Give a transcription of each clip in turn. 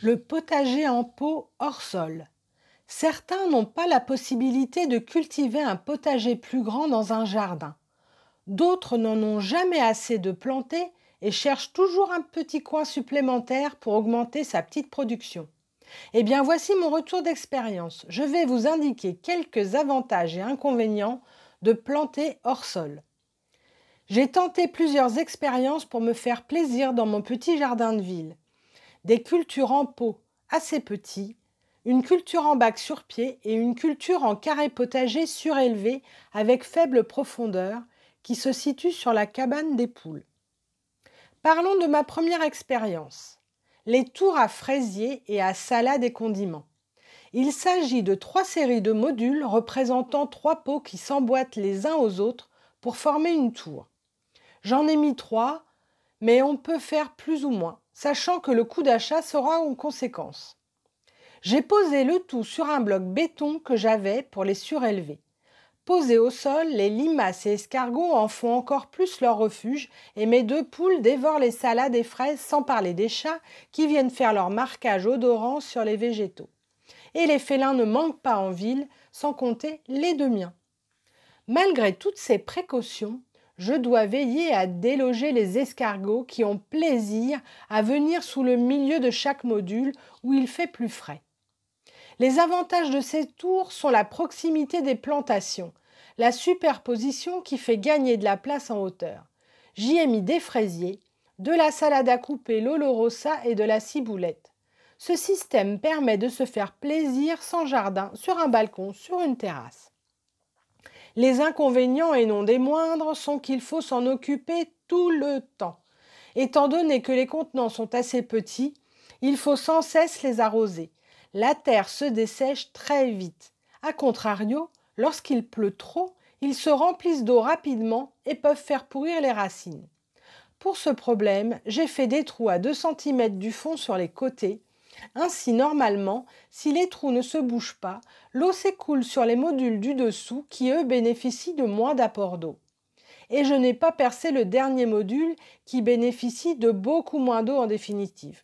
le potager en pot hors sol. Certains n'ont pas la possibilité de cultiver un potager plus grand dans un jardin. D'autres n'en ont jamais assez de planter et cherchent toujours un petit coin supplémentaire pour augmenter sa petite production. Eh bien voici mon retour d'expérience. Je vais vous indiquer quelques avantages et inconvénients de planter hors sol. J'ai tenté plusieurs expériences pour me faire plaisir dans mon petit jardin de ville des cultures en pot assez petits, une culture en bac sur pied et une culture en carré potager surélevé avec faible profondeur qui se situe sur la cabane des poules. Parlons de ma première expérience, les tours à fraisiers et à salade et condiments. Il s'agit de trois séries de modules représentant trois pots qui s'emboîtent les uns aux autres pour former une tour. J'en ai mis trois, mais on peut faire plus ou moins sachant que le coût d'achat sera en conséquence. J'ai posé le tout sur un bloc béton que j'avais pour les surélever. Posés au sol, les limaces et escargots en font encore plus leur refuge et mes deux poules dévorent les salades et fraises sans parler des chats qui viennent faire leur marquage odorant sur les végétaux. Et les félins ne manquent pas en ville, sans compter les deux miens. Malgré toutes ces précautions, je dois veiller à déloger les escargots qui ont plaisir à venir sous le milieu de chaque module où il fait plus frais. Les avantages de ces tours sont la proximité des plantations, la superposition qui fait gagner de la place en hauteur. J'y ai mis des fraisiers, de la salade à couper l'olorosa et de la ciboulette. Ce système permet de se faire plaisir sans jardin, sur un balcon, sur une terrasse. Les inconvénients, et non des moindres, sont qu'il faut s'en occuper tout le temps. Étant donné que les contenants sont assez petits, il faut sans cesse les arroser. La terre se dessèche très vite. A contrario, lorsqu'il pleut trop, ils se remplissent d'eau rapidement et peuvent faire pourrir les racines. Pour ce problème, j'ai fait des trous à 2 cm du fond sur les côtés ainsi, normalement, si les trous ne se bougent pas, l'eau s'écoule sur les modules du dessous qui, eux, bénéficient de moins d'apport d'eau. Et je n'ai pas percé le dernier module qui bénéficie de beaucoup moins d'eau en définitive.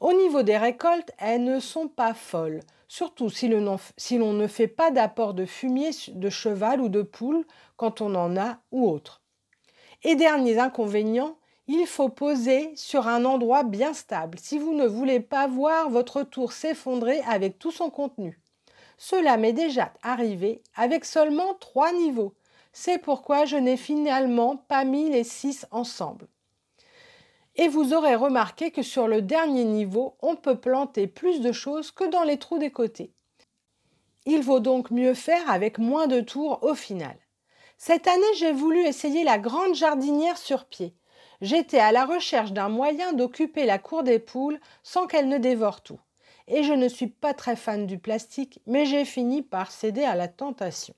Au niveau des récoltes, elles ne sont pas folles, surtout si l'on ne fait pas d'apport de fumier de cheval ou de poule quand on en a ou autre. Et derniers inconvénients, il faut poser sur un endroit bien stable si vous ne voulez pas voir votre tour s'effondrer avec tout son contenu. Cela m'est déjà arrivé avec seulement trois niveaux. C'est pourquoi je n'ai finalement pas mis les six ensemble. Et vous aurez remarqué que sur le dernier niveau, on peut planter plus de choses que dans les trous des côtés. Il vaut donc mieux faire avec moins de tours au final. Cette année, j'ai voulu essayer la grande jardinière sur pied. J'étais à la recherche d'un moyen d'occuper la cour des poules sans qu'elles ne dévore tout. Et je ne suis pas très fan du plastique, mais j'ai fini par céder à la tentation.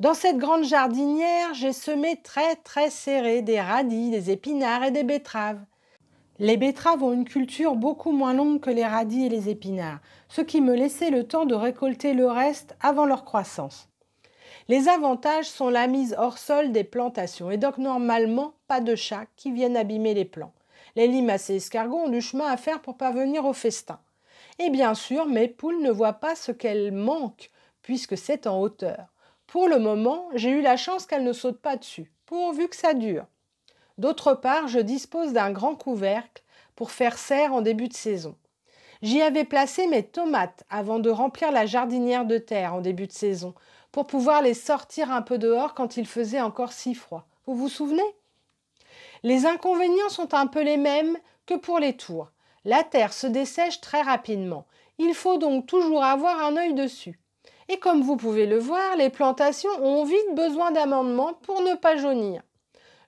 Dans cette grande jardinière, j'ai semé très très serré des radis, des épinards et des betteraves. Les betteraves ont une culture beaucoup moins longue que les radis et les épinards, ce qui me laissait le temps de récolter le reste avant leur croissance. Les avantages sont la mise hors sol des plantations et donc normalement pas de chats qui viennent abîmer les plants. Les limaces et escargots ont du chemin à faire pour parvenir au festin. Et bien sûr, mes poules ne voient pas ce qu'elles manquent puisque c'est en hauteur. Pour le moment, j'ai eu la chance qu'elles ne sautent pas dessus, pourvu que ça dure. D'autre part, je dispose d'un grand couvercle pour faire serre en début de saison. J'y avais placé mes tomates avant de remplir la jardinière de terre en début de saison pour pouvoir les sortir un peu dehors quand il faisait encore si froid. Vous vous souvenez Les inconvénients sont un peu les mêmes que pour les tours. La terre se dessèche très rapidement. Il faut donc toujours avoir un œil dessus. Et comme vous pouvez le voir, les plantations ont vite besoin d'amendements pour ne pas jaunir.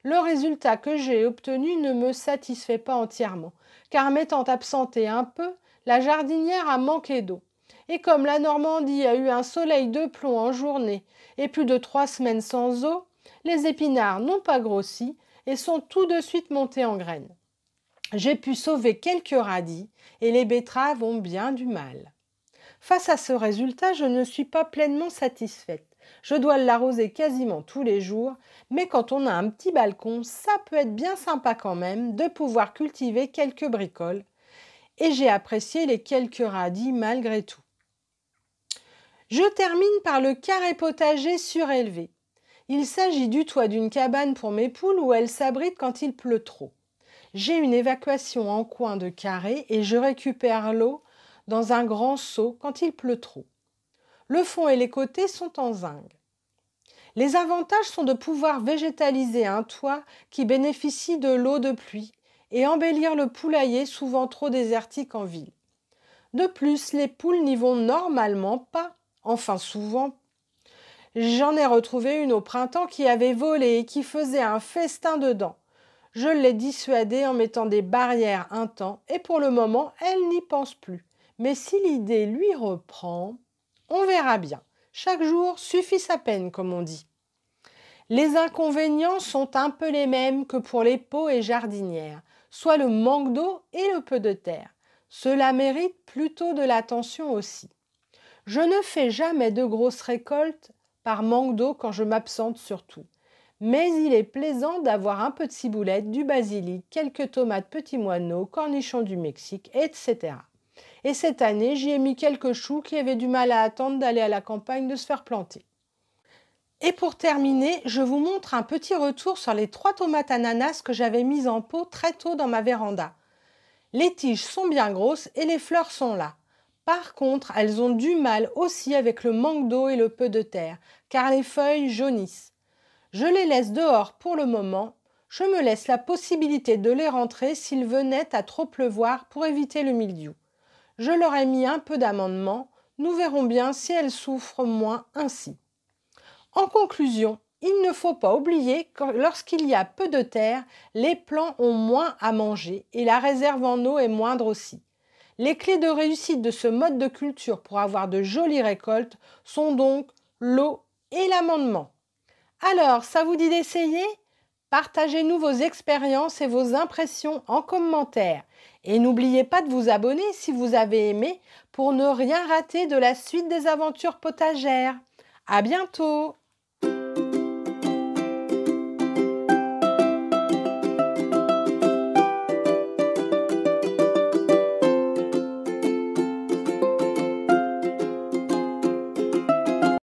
Le résultat que j'ai obtenu ne me satisfait pas entièrement, car m'étant absenté un peu, la jardinière a manqué d'eau. Et comme la Normandie a eu un soleil de plomb en journée et plus de trois semaines sans eau, les épinards n'ont pas grossi et sont tout de suite montés en graines. J'ai pu sauver quelques radis et les betteraves ont bien du mal. Face à ce résultat, je ne suis pas pleinement satisfaite. Je dois l'arroser quasiment tous les jours, mais quand on a un petit balcon, ça peut être bien sympa quand même de pouvoir cultiver quelques bricoles. Et j'ai apprécié les quelques radis malgré tout. Je termine par le carré potager surélevé. Il s'agit du toit d'une cabane pour mes poules où elles s'abritent quand il pleut trop. J'ai une évacuation en coin de carré et je récupère l'eau dans un grand seau quand il pleut trop. Le fond et les côtés sont en zinc. Les avantages sont de pouvoir végétaliser un toit qui bénéficie de l'eau de pluie et embellir le poulailler souvent trop désertique en ville. De plus, les poules n'y vont normalement pas enfin souvent, j'en ai retrouvé une au printemps qui avait volé et qui faisait un festin dedans. Je l'ai dissuadée en mettant des barrières un temps, et pour le moment, elle n'y pense plus. Mais si l'idée lui reprend, on verra bien. Chaque jour suffit sa peine, comme on dit. Les inconvénients sont un peu les mêmes que pour les pots et jardinières, soit le manque d'eau et le peu de terre. Cela mérite plutôt de l'attention aussi. Je ne fais jamais de grosses récoltes par manque d'eau quand je m'absente surtout. Mais il est plaisant d'avoir un peu de ciboulette, du basilic, quelques tomates petits moineaux, cornichons du Mexique, etc. Et cette année, j'y ai mis quelques choux qui avaient du mal à attendre d'aller à la campagne de se faire planter. Et pour terminer, je vous montre un petit retour sur les trois tomates ananas que j'avais mises en pot très tôt dans ma véranda. Les tiges sont bien grosses et les fleurs sont là. Par contre, elles ont du mal aussi avec le manque d'eau et le peu de terre, car les feuilles jaunissent. Je les laisse dehors pour le moment. Je me laisse la possibilité de les rentrer s'il venait à trop pleuvoir pour éviter le mildiou. Je leur ai mis un peu d'amendement. Nous verrons bien si elles souffrent moins ainsi. En conclusion, il ne faut pas oublier que lorsqu'il y a peu de terre, les plants ont moins à manger et la réserve en eau est moindre aussi. Les clés de réussite de ce mode de culture pour avoir de jolies récoltes sont donc l'eau et l'amendement. Alors, ça vous dit d'essayer Partagez-nous vos expériences et vos impressions en commentaire. Et n'oubliez pas de vous abonner si vous avez aimé pour ne rien rater de la suite des aventures potagères. À bientôt!